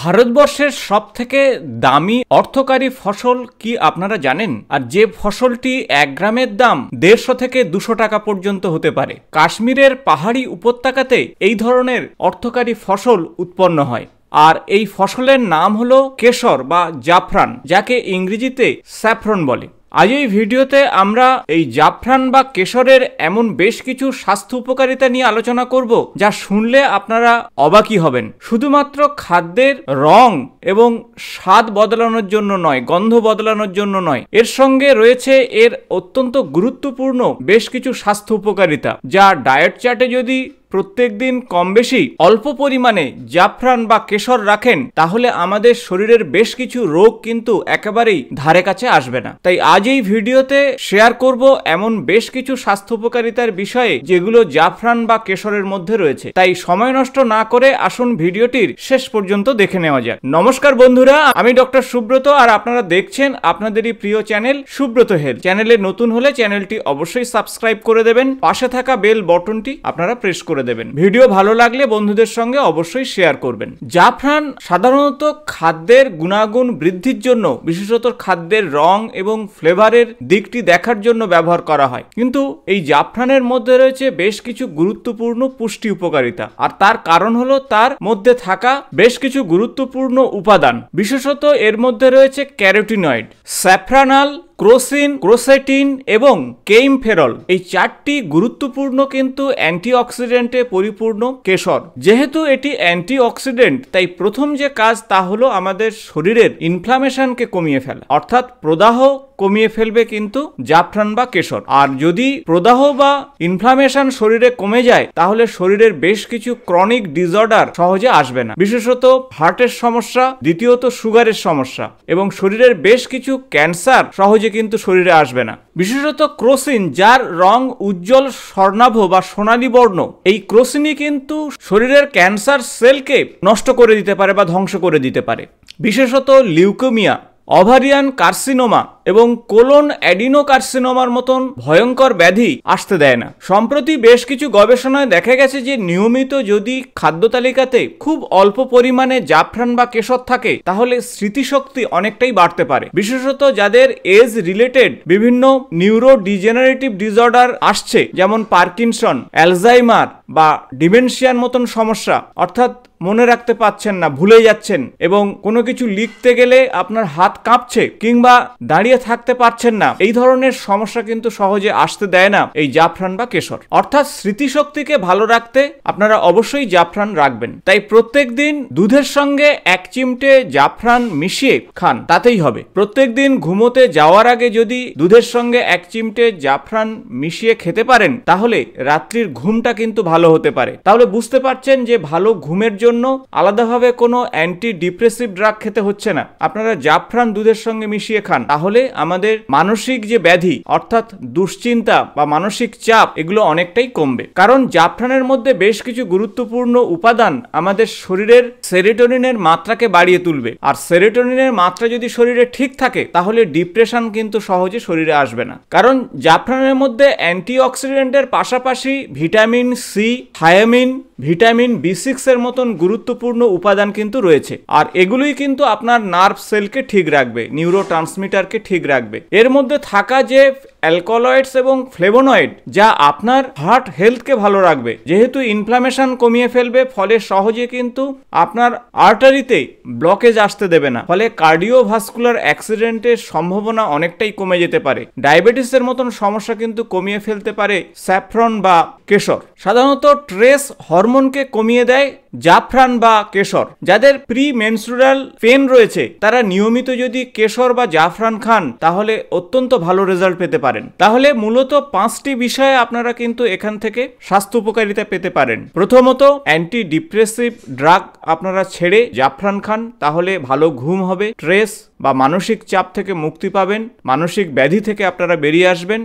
ভারতবর্ষের সবথেকে দামি অর্থকারী ফসল কি আপনারা জানেন আর যে ফসলটি এক গ্রামের দাম দেড়শো থেকে দুশো টাকা পর্যন্ত হতে পারে কাশ্মীরের পাহাড়ি উপত্যকাতে এই ধরনের অর্থকারী ফসল উৎপন্ন হয় আর এই ফসলের নাম হলো কেশর বা জাফরান যাকে ইংরেজিতে স্যাফ্রন বলে আজ এই ভিডিওতে আমরা এই জাফরান বা কেশরের এমন বেশ কিছু স্বাস্থ্য উপকারিতা নিয়ে আলোচনা করব যা শুনলে আপনারা অবাকি হবেন শুধুমাত্র খাদ্যের রং এবং স্বাদ বদলানোর জন্য নয় গন্ধ বদলানোর জন্য নয় এর সঙ্গে রয়েছে এর অত্যন্ত গুরুত্বপূর্ণ বেশ কিছু স্বাস্থ্য উপকারিতা যা ডায়েট চার্টে যদি প্রত্যেক দিন কম বেশি অল্প পরিমাণে জাফরান বা কেশর রাখেন তাহলে আমাদের শরীরের বেশ কিছু রোগ কিন্তু একেবারেই ধারে কাছে আসবে না তাই আজ এই ভিডিওতে শেয়ার করব এমন বেশ কিছু স্বাস্থ্য উপকারিতার বিষয়ে যেগুলো জাফরান বা কেশরের মধ্যে রয়েছে তাই সময় নষ্ট না করে আসুন ভিডিওটির শেষ পর্যন্ত দেখে নেওয়া যাক নমস্কার বন্ধুরা আমি ডক্টর সুব্রত আর আপনারা দেখছেন আপনাদেরই প্রিয় চ্যানেল সুব্রত হেলথ চ্যানেলে নতুন হলে চ্যানেলটি অবশ্যই সাবস্ক্রাইব করে দেবেন পাশে থাকা বেল বটনটি আপনারা প্রেস করে করে দেবেন ভিডিও ভালো লাগলে বন্ধুদের সঙ্গে অবশ্যই শেয়ার করবেন জাফরান সাধারণত খাদ্যের গুণাগুণ বৃদ্ধির জন্য বিশেষত খাদ্যের রং এবং ফ্লেভারের দিকটি দেখার জন্য ব্যবহার করা হয় কিন্তু এই জাফরানের মধ্যে রয়েছে বেশ কিছু গুরুত্বপূর্ণ পুষ্টি উপকারিতা আর তার কারণ হলো তার মধ্যে থাকা বেশ কিছু গুরুত্বপূর্ণ উপাদান বিশেষত এর মধ্যে রয়েছে ক্যারোটিনয়েড স্যাফ্রানাল ক্রোসিন ক্রোসেটিন এবং কেইমফেরল এই চারটি গুরুত্বপূর্ণ কিন্তু অ্যান্টিঅক্সিডেন্টে পরিপূর্ণ কেশর যেহেতু এটি অ্যান্টিঅক্সিডেন্ট তাই প্রথম যে কাজ তা হলো আমাদের শরীরের ইনফ্লামেশনকে কমিয়ে ফেলা অর্থাৎ প্রদাহ কমিয়ে ফেলবে কিন্তু জাফরান বা কেশর আর যদি প্রদাহ বা ইনফ্লামেশন শরীরে কমে যায় তাহলে শরীরের বেশ কিছু ক্রনিক ডিসঅর্ডার সহজে আসবে না বিশেষত হার্টের সমস্যা দ্বিতীয়ত সুগারের সমস্যা এবং শরীরের বেশ কিছু ক্যান্সার সহজে কিন্তু শরীরে আসবে না বিশেষত ক্রোসিন যার রং উজ্জ্বল স্বর্ণাভ বা সোনালি বর্ণ এই ক্রোসিনই কিন্তু শরীরের ক্যান্সার সেলকে নষ্ট করে দিতে পারে বা ধ্বংস করে দিতে পারে বিশেষত লিউকোমিয়া অভারিয়ান কার্সিনোমা এবং কোলন অ্যাডিনোকার্সিনোমার মতন ভয়ঙ্কর ব্যাধি আসতে দেয় না সম্প্রতি বেশ কিছু গবেষণায় দেখা গেছে যে নিয়মিত যদি খাদ্য তালিকাতে খুব অল্প পরিমাণে জাফরান বা কেশর থাকে তাহলে স্মৃতিশক্তি অনেকটাই বাড়তে পারে বিশেষত যাদের এজ রিলেটেড বিভিন্ন নিউরো ডিজেনারেটিভ ডিসঅর্ডার আসছে যেমন পার্কিনসন অ্যালজাইমার বা ডিমেনশিয়ার মতন সমস্যা অর্থাৎ মনে রাখতে পাচ্ছেন না ভুলে যাচ্ছেন এবং কোনো কিছু লিখতে গেলে আপনার হাত কাঁপছে কিংবা দাঁড়িয়ে দাঁড়িয়ে থাকতে পারছেন না এই ধরনের সমস্যা কিন্তু সহজে আসতে দেয় না এই জাফরান বা কেশর অর্থাৎ স্মৃতিশক্তিকে ভালো রাখতে আপনারা অবশ্যই জাফরান রাখবেন তাই প্রত্যেক দিন দুধের সঙ্গে এক চিমটে জাফরান মিশিয়ে খান তাতেই হবে প্রত্যেক দিন ঘুমোতে যাওয়ার আগে যদি দুধের সঙ্গে এক চিমটে জাফরান মিশিয়ে খেতে পারেন তাহলে রাত্রির ঘুমটা কিন্তু ভালো হতে পারে তাহলে বুঝতে পারছেন যে ভালো ঘুমের জন্য আলাদাভাবে কোনো অ্যান্টি ডিপ্রেসিভ ড্রাগ খেতে হচ্ছে না আপনারা জাফরান দুধের সঙ্গে মিশিয়ে খান তাহলে ফলে আমাদের মানসিক যে ব্যাধি অর্থাৎ দুশ্চিন্তা বা মানসিক চাপ এগুলো অনেকটাই কমবে কারণ জাফরানের মধ্যে বেশ কিছু গুরুত্বপূর্ণ উপাদান আমাদের শরীরের সেরেটোনিনের মাত্রাকে বাড়িয়ে তুলবে আর সেরেটোনিনের মাত্রা যদি শরীরে ঠিক থাকে তাহলে ডিপ্রেশন কিন্তু সহজে শরীরে আসবে না কারণ জাফরানের মধ্যে অ্যান্টিঅক্সিডেন্টের পাশাপাশি vitamin C thiamine vitamin B সিক্সের মতন গুরুত্বপূর্ণ উপাদান কিন্তু রয়েছে আর এগুলোই কিন্তু আপনার নার্ভ সেলকে ঠিক রাখবে নিউরো ট্রান্সমিটারকে ঠিক রাখবে এর মধ্যে থাকা যে অ্যালকোলয়েডস এবং ফ্লেভোনয়েড যা আপনার হার্ট হেলথকে ভালো রাখবে যেহেতু ইনফ্লামেশন কমিয়ে ফেলবে ফলে সহজে কিন্তু আপনার আর্টারিতে ব্লকেজ আসতে দেবে না ফলে কার্ডিওভাস্কুলার অ্যাক্সিডেন্টের সম্ভাবনা অনেকটাই কমে যেতে পারে ডায়াবেটিসের মতন সমস্যা কিন্তু কমিয়ে ফেলতে পারে স্যাফ্রন বা কেশর সাধারণত ট্রেস হরমোনকে কমিয়ে দেয় জাফরান বা কেশর যাদের প্রি মেনসুরাল পেন রয়েছে তারা নিয়মিত যদি কেশর বা জাফরান খান তাহলে অত্যন্ত ভালো রেজাল্ট পেতে পারেন তাহলে মূলত পাঁচটি বিষয়ে আপনারা কিন্তু এখান থেকে স্বাস্থ্য উপকারিতা পেতে পারেন প্রথমত অ্যান্টি ডিপ্রেসিভ ড্রাগ আপনারা ছেড়ে জাফরান খান তাহলে ভালো ঘুম হবে স্ট্রেস বা মানসিক চাপ থেকে মুক্তি পাবেন মানসিক ব্যাধি থেকে আপনারা বেরিয়ে আসবেন